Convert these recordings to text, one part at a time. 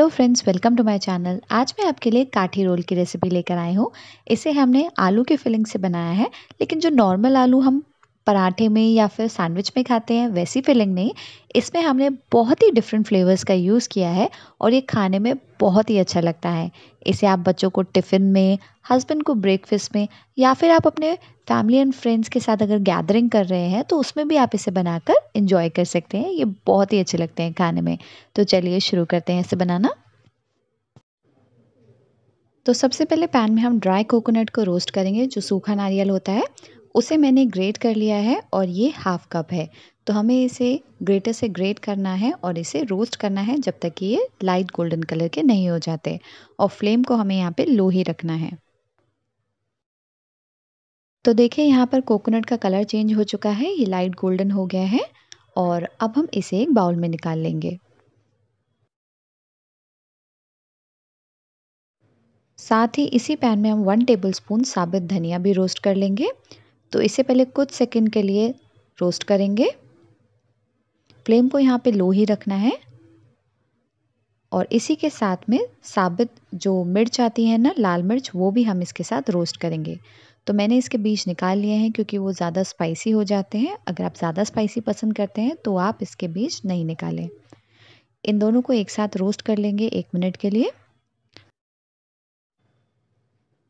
Hello friends welcome to my channel आज मैं आपके लिए काठी रोल की रेसिपी लेकर आई हूँ इसे हमने आलू के फिलिंग से बनाया है लेकिन जो नॉर्मल आलू हम पराठे में या फिर सैंडविच में खाते हैं वैसी फीलिंग नहीं इसमें हमने बहुत ही डिफरेंट फ्लेवर्स का यूज़ किया है और ये खाने में बहुत ही अच्छा लगता है इसे आप बच्चों को टिफ़िन में हस्बैंड को ब्रेकफेस्ट में या फिर आप अपने फैमिली एंड फ्रेंड्स के साथ अगर गैदरिंग कर रहे हैं तो उसमें भी आप इसे बनाकर इंजॉय कर सकते हैं ये बहुत ही अच्छे लगते हैं खाने में तो चलिए शुरू करते हैं इसे बनाना तो सबसे पहले पैन में हम ड्राई कोकोनट को रोस्ट करेंगे जो सूखा नारियल होता है उसे मैंने ग्रेट कर लिया है और ये हाफ़ कप है तो हमें इसे ग्रेटर से ग्रेट करना है और इसे रोस्ट करना है जब तक कि ये लाइट गोल्डन कलर के नहीं हो जाते और फ्लेम को हमें यहाँ पे लो ही रखना है तो देखिए यहाँ पर कोकोनट का कलर चेंज हो चुका है ये लाइट गोल्डन हो गया है और अब हम इसे एक बाउल में निकाल लेंगे साथ ही इसी पैन में हम वन टेबल स्पून साबुत धनिया भी रोस्ट कर लेंगे तो इसे पहले कुछ सेकंड के लिए रोस्ट करेंगे फ्लेम को यहाँ पे लो ही रखना है और इसी के साथ में साबित जो मिर्च आती है ना लाल मिर्च वो भी हम इसके साथ रोस्ट करेंगे तो मैंने इसके बीज निकाल लिए हैं क्योंकि वो ज़्यादा स्पाइसी हो जाते हैं अगर आप ज़्यादा स्पाइसी पसंद करते हैं तो आप इसके बीज नहीं निकालें इन दोनों को एक साथ रोस्ट कर लेंगे एक मिनट के लिए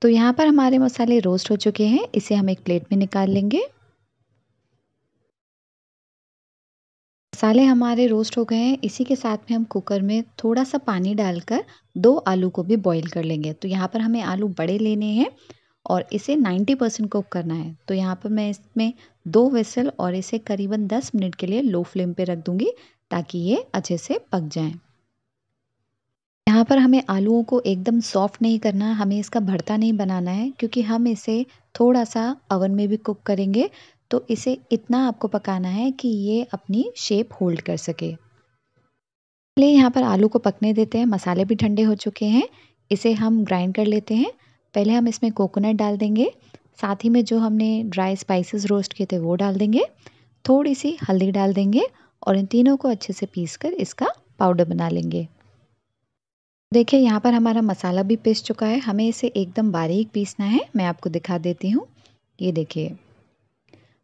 तो यहाँ पर हमारे मसाले रोस्ट हो चुके हैं इसे हम एक प्लेट में निकाल लेंगे मसाले हमारे रोस्ट हो गए हैं इसी के साथ में हम कुकर में थोड़ा सा पानी डालकर दो आलू को भी बॉईल कर लेंगे तो यहाँ पर हमें आलू बड़े लेने हैं और इसे 90 परसेंट कुक करना है तो यहाँ पर मैं इसमें दो वेसल और इसे करीबन 10 मिनट के लिए लो फ्लेम पे रख दूँगी ताकि ये अच्छे से पक जाएं यहाँ पर हमें आलूओं को एकदम सॉफ्ट नहीं करना हमें इसका भरता नहीं बनाना है क्योंकि हम इसे थोड़ा सा अवन में भी कुक करेंगे तो इसे इतना आपको पकाना है कि ये अपनी शेप होल्ड कर सके पहले यहाँ पर आलू को पकने देते हैं मसाले भी ठंडे हो चुके हैं इसे हम ग्राइंड कर लेते हैं पहले हम इसमें कोकोनट डाल देंगे साथ ही में जो हमने ड्राई स्पाइसेस रोस्ट किए थे वो डाल देंगे थोड़ी सी हल्दी डाल देंगे और इन तीनों को अच्छे से पीस कर इसका पाउडर बना लेंगे देखिए यहाँ पर हमारा मसाला भी पीस चुका है हमें इसे एकदम बारीक पीसना है मैं आपको दिखा देती हूँ ये देखिए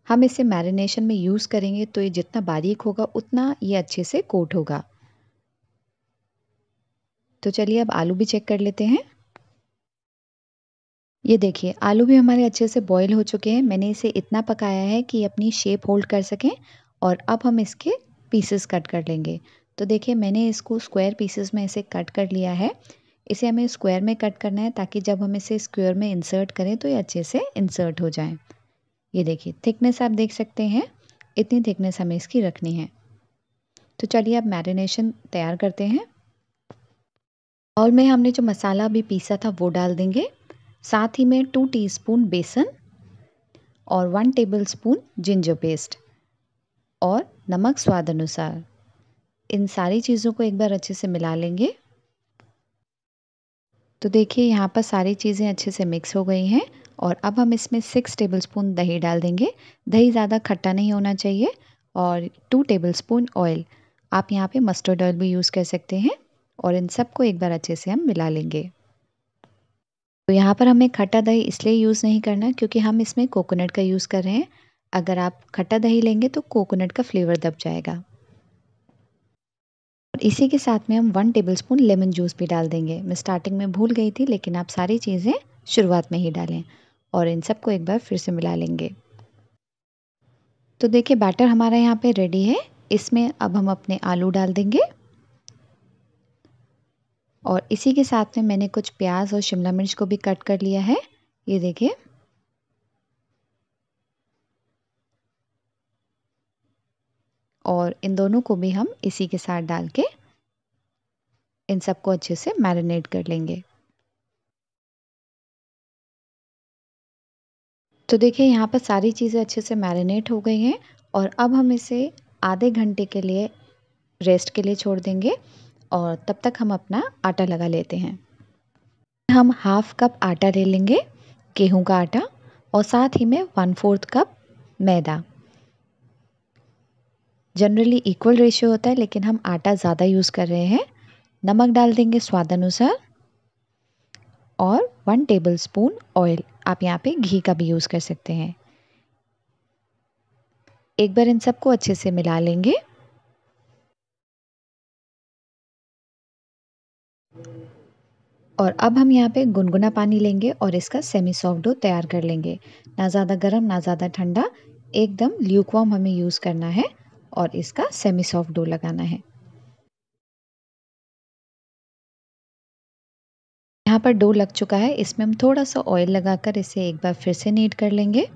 हम इसे मैरिनेशन में यूज़ करेंगे तो ये जितना बारीक होगा उतना ये अच्छे से कोट होगा तो चलिए अब आलू भी चेक कर लेते हैं ये देखिए आलू भी हमारे अच्छे से बॉईल हो चुके हैं मैंने इसे इतना पकाया है कि अपनी शेप होल्ड कर सकें और अब हम इसके पीसेस कट कर लेंगे तो देखिए मैंने इसको स्क्वायर पीसेस में ऐसे कट कर लिया है इसे हमें स्क्वायर में कट करना है ताकि जब हम इसे स्क्वायर में इंसर्ट करें तो ये अच्छे से इंसर्ट हो जाए ये देखिए थिकनेस आप देख सकते हैं इतनी थिकनेस हमें इसकी रखनी है तो चलिए अब मैरिनेशन तैयार करते हैं और में हमने जो मसाला अभी पीसा था वो डाल देंगे साथ ही में टू टी बेसन और वन टेबल जिंजर पेस्ट और नमक स्वाद अनुसार इन सारी चीज़ों को एक बार अच्छे से मिला लेंगे तो देखिए यहाँ पर सारी चीज़ें अच्छे से मिक्स हो गई हैं और अब हम इसमें सिक्स टेबलस्पून दही डाल देंगे दही ज़्यादा खट्टा नहीं होना चाहिए और टू टेबलस्पून ऑयल आप यहाँ पे मस्टर्ड ऑयल भी यूज़ कर सकते हैं और इन सबको एक बार अच्छे से हम मिला लेंगे तो यहाँ पर हमें खट्टा दही इसलिए यूज़ नहीं करना क्योंकि हम इसमें कोकोनट का यूज़ कर रहे हैं अगर आप खट्टा दही लेंगे तो कोकोनट का फ्लेवर दब जाएगा इसी के साथ में हम वन टेबलस्पून लेमन जूस भी डाल देंगे मैं स्टार्टिंग में भूल गई थी लेकिन आप सारी चीज़ें शुरुआत में ही डालें और इन सबको एक बार फिर से मिला लेंगे तो देखिए बैटर हमारा यहाँ पे रेडी है इसमें अब हम अपने आलू डाल देंगे और इसी के साथ में मैंने कुछ प्याज और शिमला मिर्च को भी कट कर लिया है ये देखिए और इन दोनों को भी हम इसी के साथ डाल के इन सबको अच्छे से मैरिनेट कर लेंगे तो देखिए यहाँ पर सारी चीज़ें अच्छे से मैरिनेट हो गई हैं और अब हम इसे आधे घंटे के लिए रेस्ट के लिए छोड़ देंगे और तब तक हम अपना आटा लगा लेते हैं हम हाफ कप आटा ले लेंगे गेहूं का आटा और साथ ही में वन फोर्थ कप मैदा जनरली इक्वल रेशियो होता है लेकिन हम आटा ज़्यादा यूज़ कर रहे हैं नमक डाल देंगे स्वाद अनुसार और वन टेबल स्पून ऑयल आप यहाँ पे घी का भी यूज़ कर सकते हैं एक बार इन सबको अच्छे से मिला लेंगे और अब हम यहाँ पे गुनगुना पानी लेंगे और इसका सेमी सॉफ्ट डो तैयार कर लेंगे ना ज़्यादा गर्म ना ज़्यादा ठंडा एकदम ल्यूकवॉम हमें यूज़ करना है और इसका सेमी सॉफ्ट डो लगाना है यहाँ पर डो लग चुका है इसमें हम थोड़ा सा ऑयल लगाकर इसे एक बार फिर से नीट कर लेंगे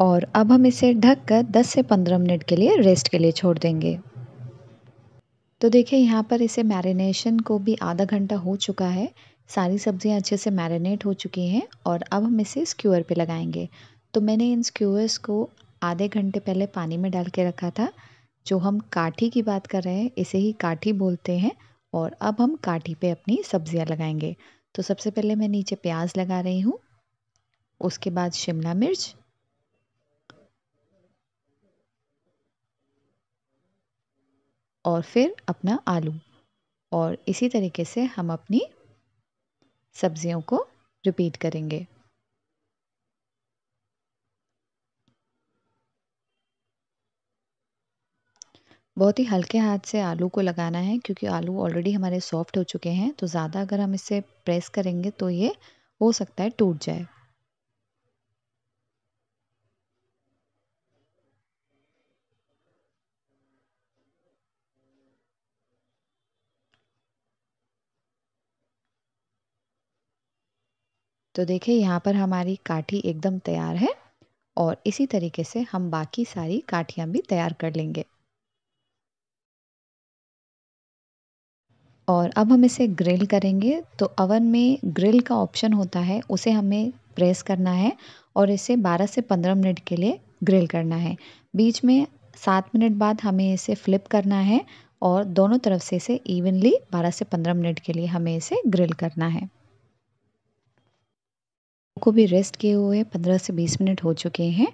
और अब हम इसे ढककर 10 से 15 मिनट के लिए रेस्ट के लिए छोड़ देंगे तो देखिए यहाँ पर इसे मैरिनेशन को भी आधा घंटा हो चुका है सारी सब्ज़ियाँ अच्छे से मैरिनेट हो चुकी हैं और अब हम इसे स्क्यूअर पे लगाएंगे तो मैंने इन स्क्यूअर्स को आधे घंटे पहले पानी में डाल के रखा था जो हम काठी की बात कर रहे हैं इसे ही काठी बोलते हैं और अब हम काठी पे अपनी सब्जियां लगाएंगे तो सबसे पहले मैं नीचे प्याज लगा रही हूँ उसके बाद शिमला मिर्च और फिर अपना आलू और इसी तरीके से हम अपनी सब्जियों को रिपीट करेंगे बहुत ही हल्के हाथ से आलू को लगाना है क्योंकि आलू ऑलरेडी हमारे सॉफ्ट हो चुके हैं तो ज़्यादा अगर हम इसे प्रेस करेंगे तो ये हो सकता है टूट जाए तो देखिए यहाँ पर हमारी काठी एकदम तैयार है और इसी तरीके से हम बाकी सारी काठियाँ भी तैयार कर लेंगे और अब हम इसे ग्रिल करेंगे तो अवन में ग्रिल का ऑप्शन होता है उसे हमें प्रेस करना है और इसे 12 से 15 मिनट के लिए ग्रिल करना है बीच में सात मिनट बाद हमें इसे फ्लिप करना है और दोनों तरफ से इसे इवनली 12 से 15 मिनट के लिए हमें इसे ग्रिल करना है को भी रेस्ट किए हुए 15 से 20 मिनट हो चुके हैं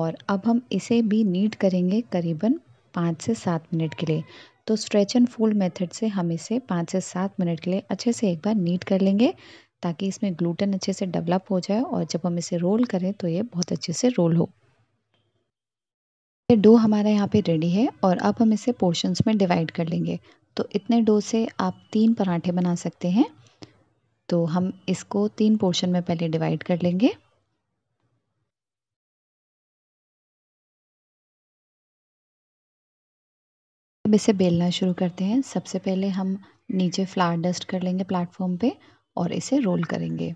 और अब हम इसे भी नीट करेंगे करीबन पाँच से सात मिनट के लिए तो स्ट्रेच एंड फोल्ड मेथड से हम इसे पाँच से सात मिनट के लिए अच्छे से एक बार नीट कर लेंगे ताकि इसमें ग्लूटेन अच्छे से डेवलप हो जाए और जब हम इसे रोल करें तो ये बहुत अच्छे से रोल हो ये डो हमारा यहाँ पे रेडी है और अब हम इसे पोर्शंस में डिवाइड कर लेंगे तो इतने डो से आप तीन पराठे बना सकते हैं तो हम इसको तीन पोर्शन में पहले डिवाइड कर लेंगे अब इसे बेलना शुरू करते हैं सबसे पहले हम नीचे फ्लावर डस्ट कर लेंगे प्लेटफॉर्म पे और इसे रोल करेंगे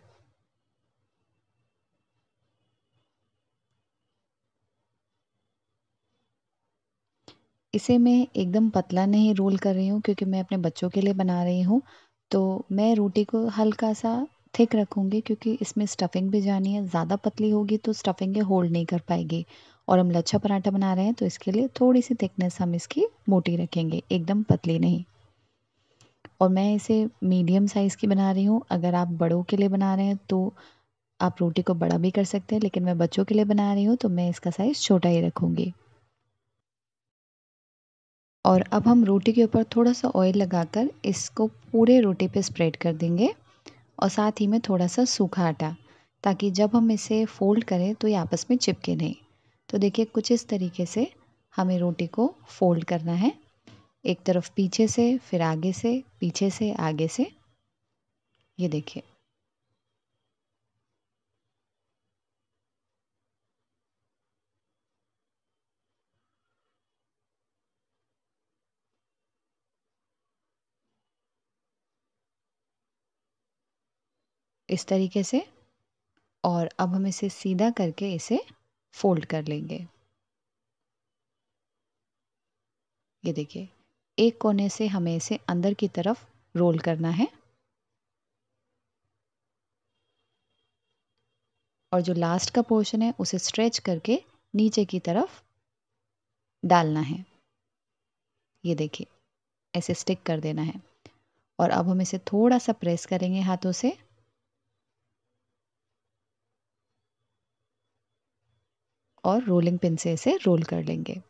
इसे मैं एकदम पतला नहीं रोल कर रही हूँ क्योंकि मैं अपने बच्चों के लिए बना रही हूँ तो मैं रोटी को हल्का सा थिक रखूँगी क्योंकि इसमें स्टफिंग भी जानी है ज़्यादा पतली होगी तो स्टफिंग ये होल्ड नहीं कर पाएगी और हम लच्छा पराठा बना रहे हैं तो इसके लिए थोड़ी सी थिकनेस हम इसकी मोटी रखेंगे एकदम पतली नहीं और मैं इसे मीडियम साइज़ की बना रही हूँ अगर आप बड़ों के लिए बना रहे हैं तो आप रोटी को बड़ा भी कर सकते हैं लेकिन मैं बच्चों के लिए बना रही हूँ तो मैं इसका साइज़ छोटा ही रखूँगी और अब हम रोटी के ऊपर थोड़ा सा ऑयल लगाकर इसको पूरे रोटी पे स्प्रेड कर देंगे और साथ ही में थोड़ा सा सूखा आटा ताकि जब हम इसे फोल्ड करें तो ये आपस में चिपके नहीं तो देखिए कुछ इस तरीके से हमें रोटी को फोल्ड करना है एक तरफ पीछे से फिर आगे से पीछे से आगे से ये देखिए इस तरीके से और अब हम इसे सीधा करके इसे फोल्ड कर लेंगे ये देखिए एक कोने से हमें इसे अंदर की तरफ रोल करना है और जो लास्ट का पोर्शन है उसे स्ट्रेच करके नीचे की तरफ डालना है ये देखिए ऐसे स्टिक कर देना है और अब हम इसे थोड़ा सा प्रेस करेंगे हाथों से और रोलिंग पिन से इसे रोल कर लेंगे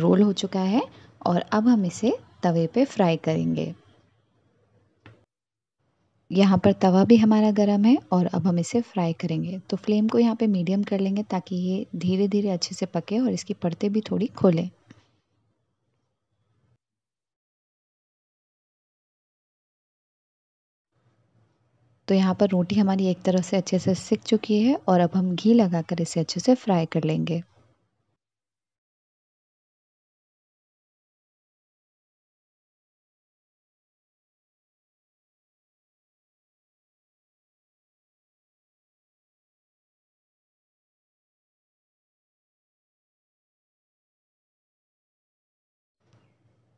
रोल हो चुका है और अब हम इसे तवे पे फ्राई करेंगे यहाँ पर तवा भी हमारा गर्म है और अब हम इसे फ्राई करेंगे तो फ्लेम को यहाँ पे मीडियम कर लेंगे ताकि ये धीरे धीरे अच्छे से पके और इसकी परतें भी थोड़ी खोलें तो यहाँ पर रोटी हमारी एक तरफ से अच्छे से सिक चुकी है और अब हम घी लगा कर इसे अच्छे से फ्राई कर लेंगे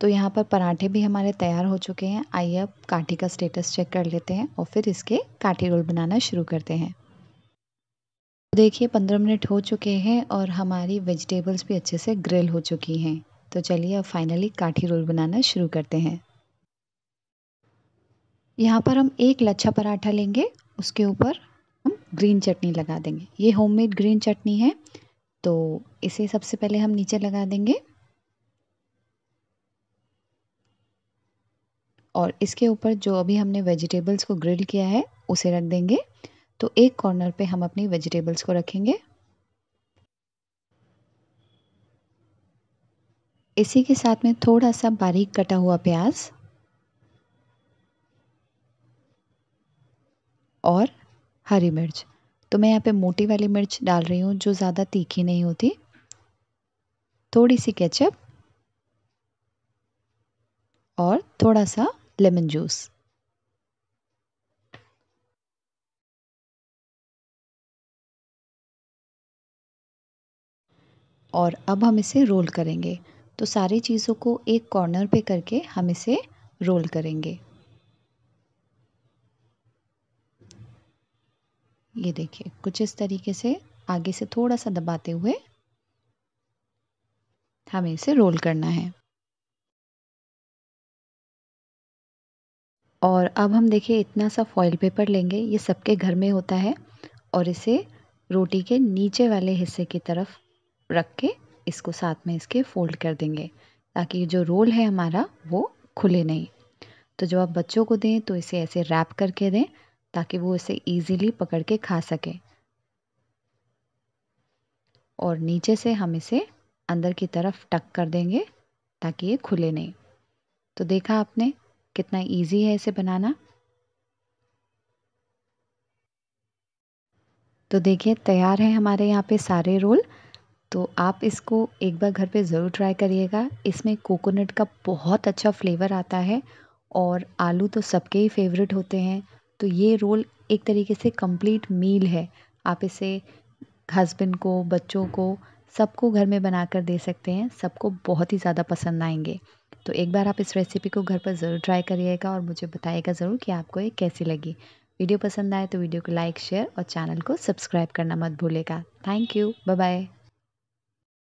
तो यहाँ पर पराठे भी हमारे तैयार हो चुके हैं आइए अब काठी का स्टेटस चेक कर लेते हैं और फिर इसके काठी रोल बनाना शुरू करते हैं तो देखिए पंद्रह मिनट हो चुके हैं और हमारी वेजिटेबल्स भी अच्छे से ग्रिल हो चुकी हैं तो चलिए अब फाइनली काठी रोल बनाना शुरू करते हैं यहाँ पर हम एक लच्छा पराठा लेंगे उसके ऊपर हम ग्रीन चटनी लगा देंगे ये होममेड ग्रीन चटनी है तो इसे सबसे पहले हम नीचे लगा देंगे और इसके ऊपर जो अभी हमने वेजिटेबल्स को ग्रिल किया है उसे रख देंगे तो एक कॉर्नर पे हम अपनी वेजिटेबल्स को रखेंगे इसी के साथ में थोड़ा सा बारीक कटा हुआ प्याज और हरी मिर्च तो मैं यहाँ पे मोटी वाली मिर्च डाल रही हूँ जो ज़्यादा तीखी नहीं होती थोड़ी सी केचप और थोड़ा सा lemon juice. और अब हम इसे रोल करेंगे तो सारी चीज़ों को एक कॉर्नर पे करके हम इसे रोल करेंगे ये देखिए कुछ इस तरीके से आगे से थोड़ा सा दबाते हुए हमें इसे रोल करना है और अब हम देखिए इतना सा फॉइल पेपर लेंगे ये सबके घर में होता है और इसे रोटी के नीचे वाले हिस्से की तरफ रख के इसको साथ में इसके फोल्ड कर देंगे ताकि जो रोल है हमारा वो खुले नहीं तो जब आप बच्चों को दें तो इसे ऐसे रैप करके दें ताकि वो इसे ईजीली पकड़ के खा सकें और नीचे से हम इसे अंदर की तरफ टक कर देंगे ताकि ये खुले नहीं तो देखा आपने कितना इजी है इसे बनाना तो देखिए तैयार है हमारे यहाँ पे सारे रोल तो आप इसको एक बार घर पे ज़रूर ट्राई करिएगा इसमें कोकोनट का बहुत अच्छा फ्लेवर आता है और आलू तो सबके ही फेवरेट होते हैं तो ये रोल एक तरीके से कंप्लीट मील है आप इसे हस्बैंड को बच्चों को सबको घर में बना कर दे सकते हैं सबको बहुत ही ज़्यादा पसंद आएंगे तो एक बार आप इस रेसिपी को घर पर ज़रूर ट्राई करिएगा और मुझे बताइएगा ज़रूर कि आपको ये कैसी लगी वीडियो पसंद आए तो वीडियो को लाइक शेयर और चैनल को सब्सक्राइब करना मत भूलेगा थैंक यू बाय बाय